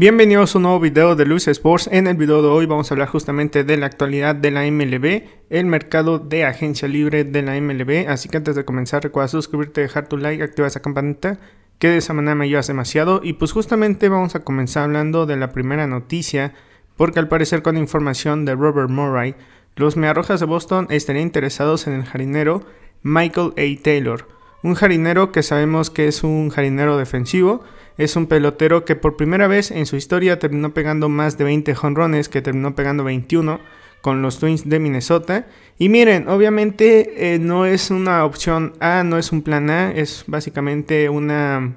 Bienvenidos a un nuevo video de Luis Sports. En el video de hoy vamos a hablar justamente de la actualidad de la MLB, el mercado de agencia libre de la MLB. Así que antes de comenzar recuerda suscribirte, dejar tu like, activar esa campanita que de esa manera me ayudas demasiado. Y pues justamente vamos a comenzar hablando de la primera noticia porque al parecer con información de Robert Murray, los Mearrojas de Boston estarían interesados en el jardinero Michael A. Taylor. Un jardinero que sabemos que es un jardinero defensivo, es un pelotero que por primera vez en su historia terminó pegando más de 20 jonrones, que terminó pegando 21 con los Twins de Minnesota. Y miren, obviamente eh, no es una opción A, no es un plan A, es básicamente una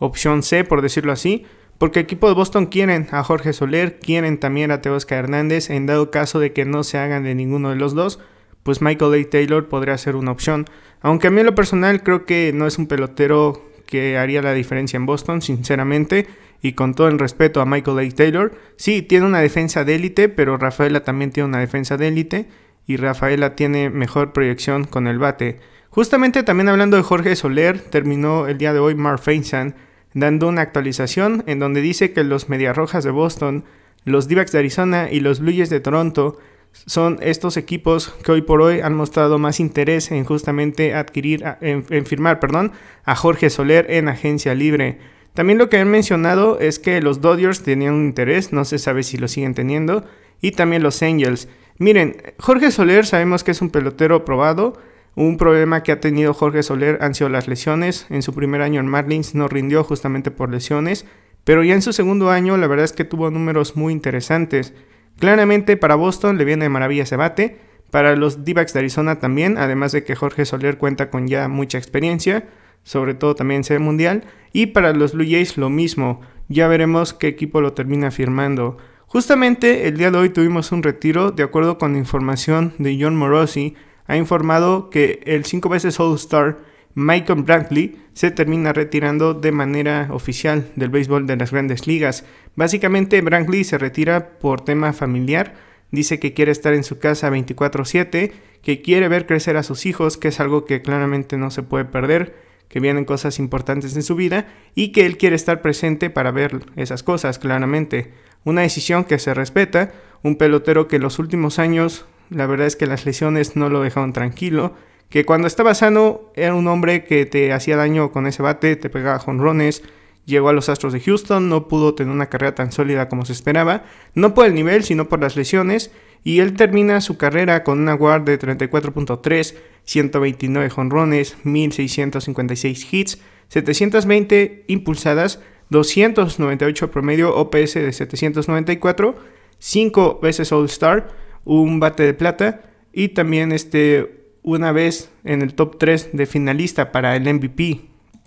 opción C, por decirlo así. Porque el equipo de Boston quieren a Jorge Soler, quieren también a Teosca Hernández, en dado caso de que no se hagan de ninguno de los dos pues Michael A. Taylor podría ser una opción. Aunque a mí en lo personal creo que no es un pelotero que haría la diferencia en Boston, sinceramente. Y con todo el respeto a Michael A. Taylor, sí, tiene una defensa de élite, pero Rafaela también tiene una defensa de élite. Y Rafaela tiene mejor proyección con el bate. Justamente también hablando de Jorge Soler, terminó el día de hoy Mark Feinstein dando una actualización en donde dice que los Mediarrojas de Boston, los d de Arizona y los Blue Jays de Toronto son estos equipos que hoy por hoy han mostrado más interés en justamente adquirir, en, firmar, perdón, a Jorge Soler en agencia libre. También lo que han mencionado es que los Dodgers tenían un interés, no se sabe si lo siguen teniendo, y también los Angels. Miren, Jorge Soler sabemos que es un pelotero probado. Un problema que ha tenido Jorge Soler han sido las lesiones. En su primer año en Marlins no rindió justamente por lesiones, pero ya en su segundo año la verdad es que tuvo números muy interesantes. Claramente para Boston le viene de maravilla ese bate, para los d backs de Arizona también, además de que Jorge Soler cuenta con ya mucha experiencia, sobre todo también en Serie Mundial, y para los Blue Jays lo mismo, ya veremos qué equipo lo termina firmando. Justamente el día de hoy tuvimos un retiro, de acuerdo con información de John Morosi, ha informado que el 5 veces All Star Michael Brantley se termina retirando de manera oficial del béisbol de las grandes ligas. Básicamente Brantley se retira por tema familiar, dice que quiere estar en su casa 24/7, que quiere ver crecer a sus hijos, que es algo que claramente no se puede perder, que vienen cosas importantes en su vida y que él quiere estar presente para ver esas cosas claramente. Una decisión que se respeta, un pelotero que en los últimos años la verdad es que las lesiones no lo dejaron tranquilo, que cuando estaba sano era un hombre que te hacía daño con ese bate, te pegaba jonrones, llegó a los Astros de Houston, no pudo tener una carrera tan sólida como se esperaba, no por el nivel, sino por las lesiones, y él termina su carrera con una guard de 34.3, 129 jonrones, 1656 hits, 720 impulsadas, 298 promedio OPS de 794, 5 veces All Star, un bate de plata y también este una vez en el top 3 de finalista para el MVP.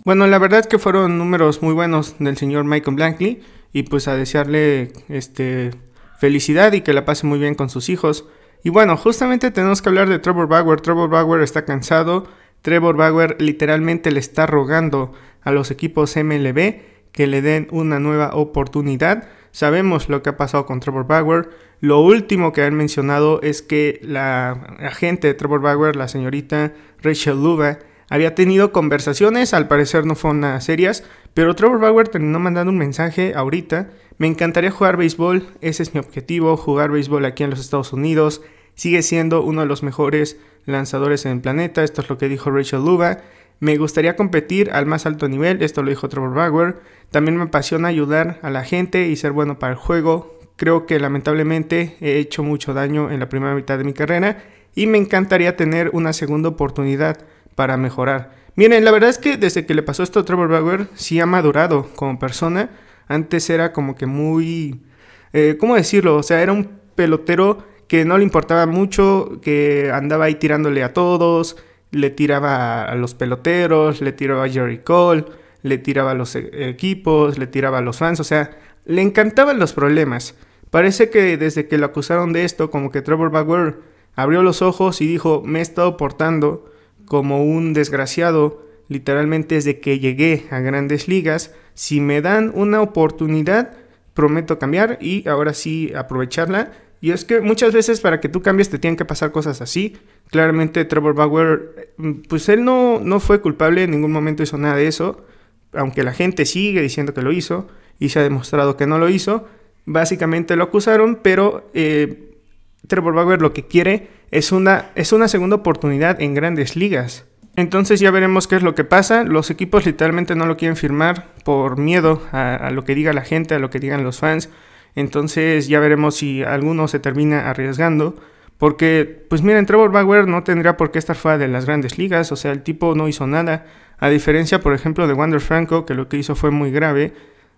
Bueno, la verdad que fueron números muy buenos del señor Michael Blankley y pues a desearle este felicidad y que la pase muy bien con sus hijos. Y bueno, justamente tenemos que hablar de Trevor Bauer. Trevor Bauer está cansado. Trevor Bauer literalmente le está rogando a los equipos MLB que le den una nueva oportunidad. Sabemos lo que ha pasado con Trevor Bauer. Lo último que han mencionado es que la agente de Trevor Bauer, la señorita Rachel Luba, había tenido conversaciones, al parecer no fueron nada serias, pero Trevor Bauer terminó mandando un mensaje ahorita. Me encantaría jugar béisbol, ese es mi objetivo, jugar béisbol aquí en los Estados Unidos. Sigue siendo uno de los mejores lanzadores en el planeta, esto es lo que dijo Rachel Luba. Me gustaría competir al más alto nivel, esto lo dijo Trevor Bauer. También me apasiona ayudar a la gente y ser bueno para el juego. Creo que lamentablemente he hecho mucho daño en la primera mitad de mi carrera y me encantaría tener una segunda oportunidad para mejorar. Miren, la verdad es que desde que le pasó esto a Trevor Bauer sí ha madurado como persona. Antes era como que muy... Eh, ¿Cómo decirlo? O sea, era un pelotero que no le importaba mucho, que andaba ahí tirándole a todos, le tiraba a los peloteros, le tiraba a Jerry Cole, le tiraba a los e-, equipos, le tiraba a los fans, o sea, le encantaban los problemas. Parece que desde que lo acusaron de esto, como que Trevor Bauer abrió los ojos y dijo, me he estado portando como un desgraciado literalmente desde que llegué a grandes ligas, si me dan una oportunidad, prometo cambiar y ahora sí aprovecharla y es que muchas veces para que tú cambies te tienen que pasar cosas así. Claramente Trevor Bauer, mm, pues él no, fue culpable, en ningún momento hizo nada de eso. Aunque la gente sigue diciendo que lo hizo y se ha demostrado que no lo hizo. Básicamente lo acusaron, pero eh, Trevor Bauer lo que quiere es una, es una segunda oportunidad en grandes ligas. Entonces ya veremos qué es lo que pasa. Los equipos literalmente no lo quieren firmar por miedo a, lo que diga la gente, a lo que digan los fans, entonces ya veremos si alguno se termina arriesgando. Porque, pues miren, Trevor Bauer no tendría por qué estar fuera de las grandes ligas, o sea, el tipo no hizo nada. A diferencia, por ejemplo, de Wander Franco, que lo que hizo fue muy grave.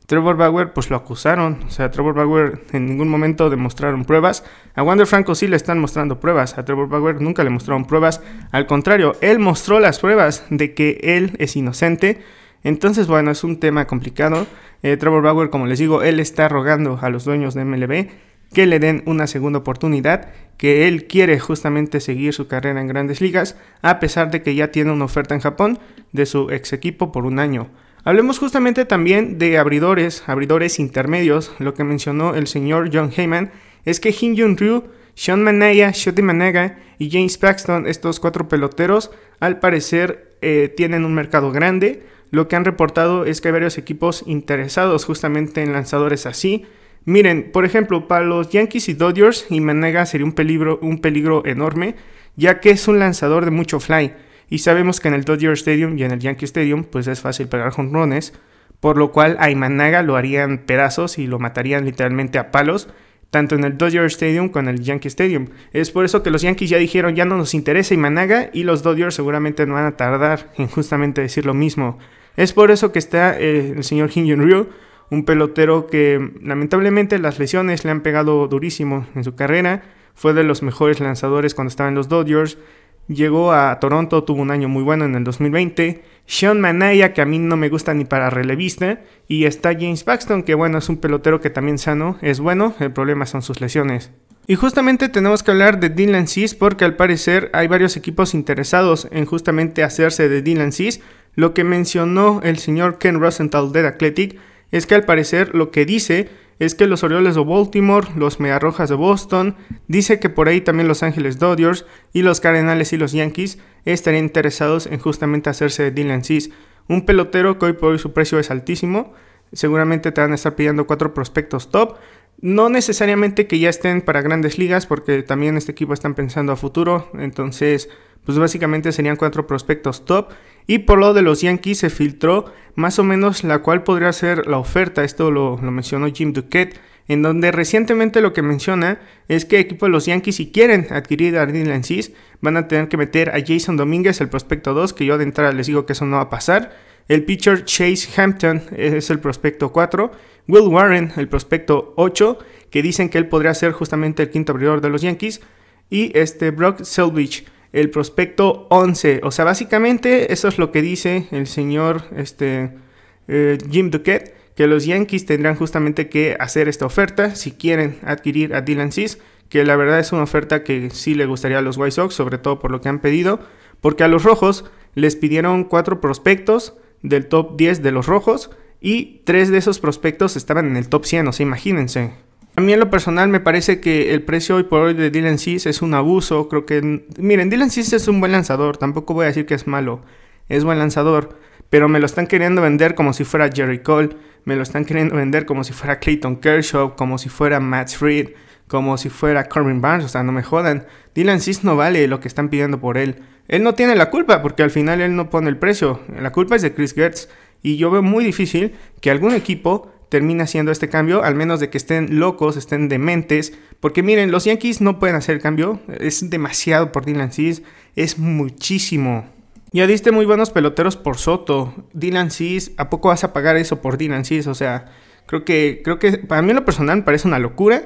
Trevor Bauer, pues lo acusaron. O sea, Trevor Bauer en ningún momento demostraron pruebas. A Wander Franco sí le están mostrando pruebas. A Trevor Bauer nunca le mostraron pruebas. Al contrario, él mostró las pruebas de que él es inocente. Entonces, bueno, es un tema complicado. Eh, Trevor Bauer, como les digo, él está rogando a los dueños de MLB que le den una segunda oportunidad, que él quiere justamente seguir su carrera en grandes ligas, a pesar de que ya tiene una oferta en Japón de su ex equipo por un año. Hablemos justamente también de abridores, abridores intermedios, lo que mencionó el señor John Heyman, es que Hin Jun Ryu, Sean Manaya, Shoti Managa y James Paxton, estos cuatro peloteros, al parecer eh, tienen un mercado grande, lo que han reportado es que hay varios equipos interesados justamente en lanzadores así. Miren, por ejemplo, para los Yankees y Dodgers, Imanaga sería un peligro, un peligro enorme, ya que es un lanzador de mucho fly. Y sabemos que en el Dodger Stadium y en el Yankee Stadium, pues es fácil pegar jonrones, por lo cual a Imanaga lo harían pedazos y lo matarían literalmente a palos, tanto en el Dodger Stadium como en el Yankee Stadium. Es por eso que los Yankees ya dijeron ya no nos interesa Imanaga y los Dodgers seguramente no van a tardar en justamente decir lo mismo. Es por eso que está eh, el señor Hyun Ryu, un pelotero que lamentablemente las lesiones le han pegado durísimo en su carrera. Fue de los mejores lanzadores cuando estaba en los Dodgers. Llegó a Toronto, tuvo un año muy bueno en el 2020. Sean Manaya, que a mí no me gusta ni para relevista. Y está James Paxton, que bueno, es un pelotero que también sano, es bueno. El problema son sus lesiones. Y justamente tenemos que hablar de Dylan Cis porque al parecer hay varios equipos interesados en justamente hacerse de Dylan Cis. Lo que mencionó el señor Ken Rosenthal de Athletic es que al parecer lo que dice es que los Orioles de Baltimore, los Mediarrojas de Boston, dice que por ahí también los Ángeles Dodgers y los Cardenales y los Yankees estarían interesados en justamente hacerse de Dylan Cis, un pelotero que hoy por hoy su precio es altísimo, seguramente te van a estar pidiendo cuatro prospectos top, no necesariamente que ya estén para grandes ligas, porque también este equipo están pensando a futuro. Entonces, pues básicamente serían cuatro prospectos top. Y por lo de los Yankees se filtró más o menos la cual podría ser la oferta. Esto lo, mencionó Jim Duquette. En donde recientemente lo que menciona es que el equipo de los Yankees, si quieren adquirir a Arden Lancis, van a tener que meter a Jason Domínguez, el prospecto 2, que yo de entrada les digo que eso no va a pasar. El pitcher Chase Hampton es el prospecto 4. Will Warren, el prospecto 8, que dicen que él podría ser justamente el quinto abridor de los Yankees. Y este Brock Selvich, el prospecto 11. O sea, básicamente eso es lo que dice el señor este, eh, Jim Duquette, que los Yankees tendrán justamente que hacer esta oferta si quieren adquirir a Dylan Cis, que la verdad es una oferta que sí le gustaría a los White Sox, sobre todo por lo que han pedido, porque a los Rojos les pidieron cuatro prospectos del top 10 de los rojos y tres de esos prospectos estaban en el top 100, o sea, imagínense. A mí en lo personal me parece que el precio hoy por hoy de Dylan Cis es un abuso, creo que... Miren, Dylan Cis es un buen lanzador, tampoco voy a decir que es malo, es buen lanzador, pero me lo están queriendo vender como si fuera Jerry Cole, me lo están queriendo vender como si fuera Clayton Kershaw, como si fuera Matt Fried, como si fuera Corbin Barnes, o sea, no me jodan. Dylan Cis no vale lo que están pidiendo por él. Él no tiene la culpa porque al final él no pone el precio. La culpa es de Chris Gertz. Y yo veo muy difícil que algún equipo termine haciendo este cambio, al menos de que estén locos, estén dementes. Porque miren, los Yankees no pueden hacer el cambio. Es demasiado por Dylan Cis. Es muchísimo. Ya diste muy buenos peloteros por Soto. Dylan Cis, ¿a poco vas a pagar eso por Dylan Cis? O sea, creo que, creo que para mí en lo personal me parece una locura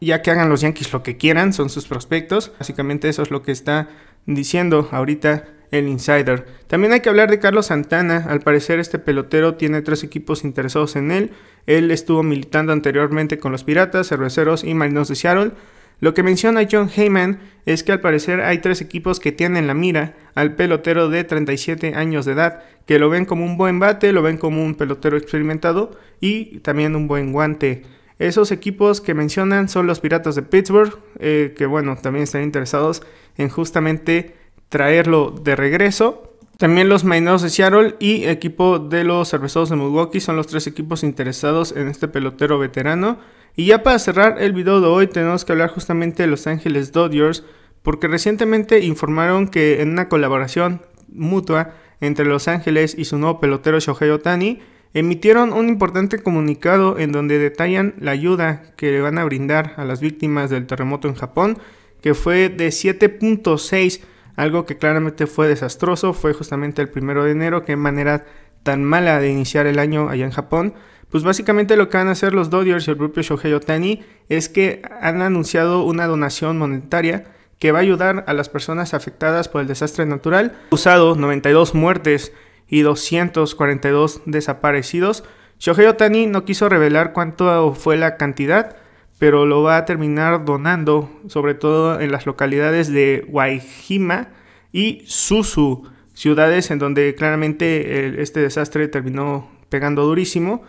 ya que hagan los Yankees lo que quieran, son sus prospectos. Básicamente eso es lo que está diciendo ahorita el insider. También hay que hablar de Carlos Santana. Al parecer este pelotero tiene tres equipos interesados en él. Él estuvo militando anteriormente con los Piratas, Cerveceros y Marinos de Seattle. Lo que menciona John Heyman es que al parecer hay tres equipos que tienen la mira al pelotero de 37 años de edad, que lo ven como un buen bate, lo ven como un pelotero experimentado y también un buen guante. Esos equipos que mencionan son los Piratas de Pittsburgh, eh, que bueno, también están interesados en justamente traerlo de regreso. También los Mariners de Seattle y equipo de los Cerveceros de Milwaukee son los tres equipos interesados en este pelotero veterano. Y ya para cerrar el video de hoy tenemos que hablar justamente de Los Ángeles Dodgers porque recientemente informaron que en una colaboración mutua entre Los Ángeles y su nuevo pelotero Shohei Otani, emitieron un importante comunicado en donde detallan la ayuda que le van a brindar a las víctimas del terremoto en Japón, que fue de 7.6, algo que claramente fue desastroso, fue justamente el primero de enero, qué manera tan mala de iniciar el año allá en Japón. Pues básicamente lo que van a hacer los Dodgers y el propio Shohei Otani es que han anunciado una donación monetaria que va a ayudar a las personas afectadas por el desastre natural, causado 92 muertes y 242 desaparecidos. Shohei Otani no quiso revelar cuánto fue la cantidad, pero lo va a terminar donando, sobre todo en las localidades de Waijima y Susu, ciudades en donde claramente eh, este desastre terminó pegando durísimo.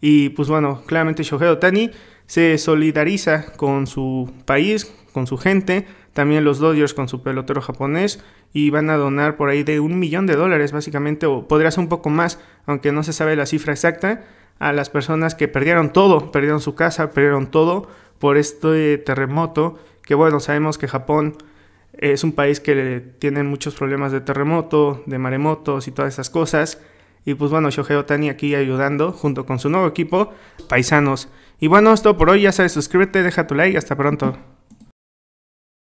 Y pues bueno, claramente Shohei Otani se solidariza con su país, con su gente, también los Dodgers con su pelotero japonés y van a donar por ahí de un millón de dólares básicamente, o podría ser un poco más, aunque no se sabe la cifra exacta, a las personas que perdieron todo, perdieron su casa, perdieron todo por este terremoto, que bueno, sabemos que Japón es un país que tiene muchos problemas de terremoto, de maremotos y todas esas cosas. Y pues bueno, Shohei Otani aquí ayudando junto con su nuevo equipo, paisanos. Y bueno, esto por hoy, ya sabes, suscríbete, deja tu like, hasta pronto.